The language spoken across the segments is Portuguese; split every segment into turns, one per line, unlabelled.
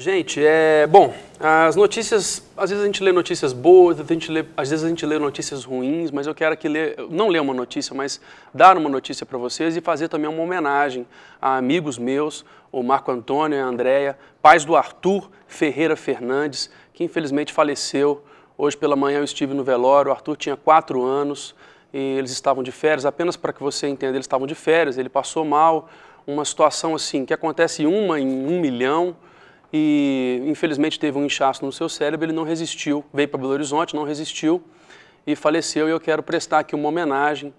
Gente, é bom. As notícias, às vezes a gente lê notícias boas, a gente lê, às vezes a gente lê notícias ruins, mas eu quero aqui ler, não ler uma notícia, mas dar uma notícia para vocês e fazer também uma homenagem a amigos meus, o Marco Antônio, a Andrea, pais do Arthur Ferreira Fernandes, que infelizmente faleceu. Hoje pela manhã eu estive no velório, o Arthur tinha quatro anos e eles estavam de férias, apenas para que você entenda, eles estavam de férias, ele passou mal, uma situação assim que acontece uma em um milhão, e infelizmente teve um inchaço no seu cérebro, ele não resistiu, veio para Belo Horizonte, não resistiu e faleceu. E eu quero prestar aqui uma homenagem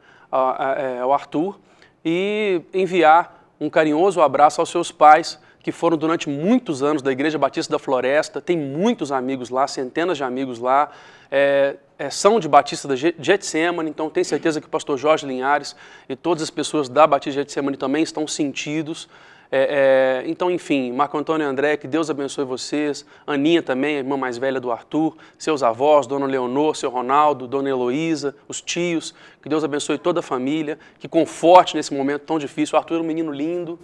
é, ao Arthur e enviar um carinhoso abraço aos seus pais, que foram durante muitos anos da Igreja Batista da Floresta, tem muitos amigos lá, centenas de amigos lá, é, é, são de Batista da Getsemane, então tenho certeza que o pastor Jorge Linhares e todas as pessoas da Batista de Getsemane também estão sentidos é, é, então, enfim, Marco Antônio e André, que Deus abençoe vocês. Aninha também, a irmã mais velha do Arthur, seus avós, Dona Leonor, seu Ronaldo, Dona Heloísa, os tios. Que Deus abençoe toda a família, que conforte nesse momento tão difícil. O Arthur era é um menino lindo.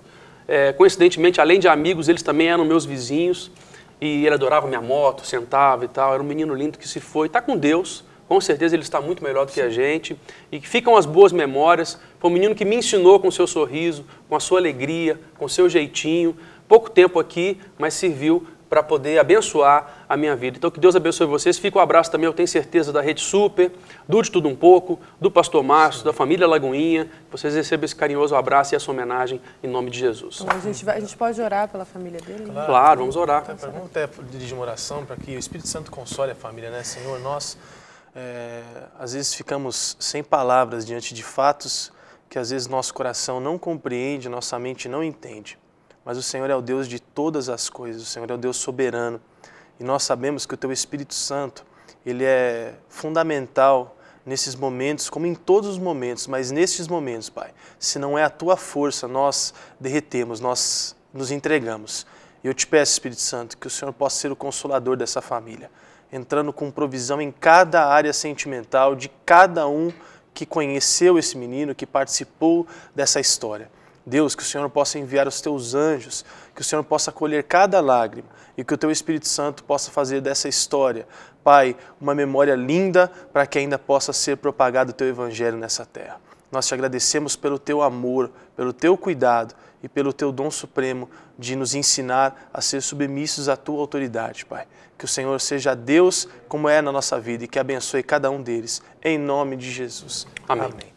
É, coincidentemente, além de amigos, eles também eram meus vizinhos. E ele adorava minha moto, sentava e tal. Era um menino lindo que se foi. Está com Deus com certeza ele está muito melhor do que a gente. E que ficam as boas memórias. Foi um menino que me ensinou com seu sorriso, com a sua alegria, com seu jeitinho. Pouco tempo aqui, mas serviu para poder abençoar a minha vida. Então que Deus abençoe vocês. Fica um abraço também, eu tenho certeza, da Rede Super, do De Tudo Um Pouco, do Pastor Márcio, da família Lagoinha. Vocês recebam esse carinhoso abraço e essa homenagem em nome de Jesus. Então, a, gente vai, a gente pode orar pela família dele? Claro, claro vamos orar. Até,
vamos até dirigir uma oração para que o Espírito Santo console a família, né? Senhor, nós... Nosso é, às vezes ficamos sem palavras diante de fatos que às vezes nosso coração não compreende, nossa mente não entende. Mas o Senhor é o Deus de todas as coisas, o Senhor é o Deus soberano. E nós sabemos que o teu Espírito Santo, ele é fundamental nesses momentos, como em todos os momentos, mas nestes momentos, Pai, se não é a tua força, nós derretemos, nós nos entregamos. E eu te peço, Espírito Santo, que o Senhor possa ser o consolador dessa família entrando com provisão em cada área sentimental de cada um que conheceu esse menino, que participou dessa história. Deus, que o Senhor possa enviar os teus anjos, que o Senhor possa colher cada lágrima e que o teu Espírito Santo possa fazer dessa história, Pai, uma memória linda para que ainda possa ser propagado o teu evangelho nessa terra. Nós te agradecemos pelo teu amor, pelo teu cuidado e pelo teu dom supremo de nos ensinar a ser submissos à tua autoridade, Pai. Que o Senhor seja Deus como é na nossa vida e que abençoe cada um deles. Em nome de Jesus. Amém. Amém.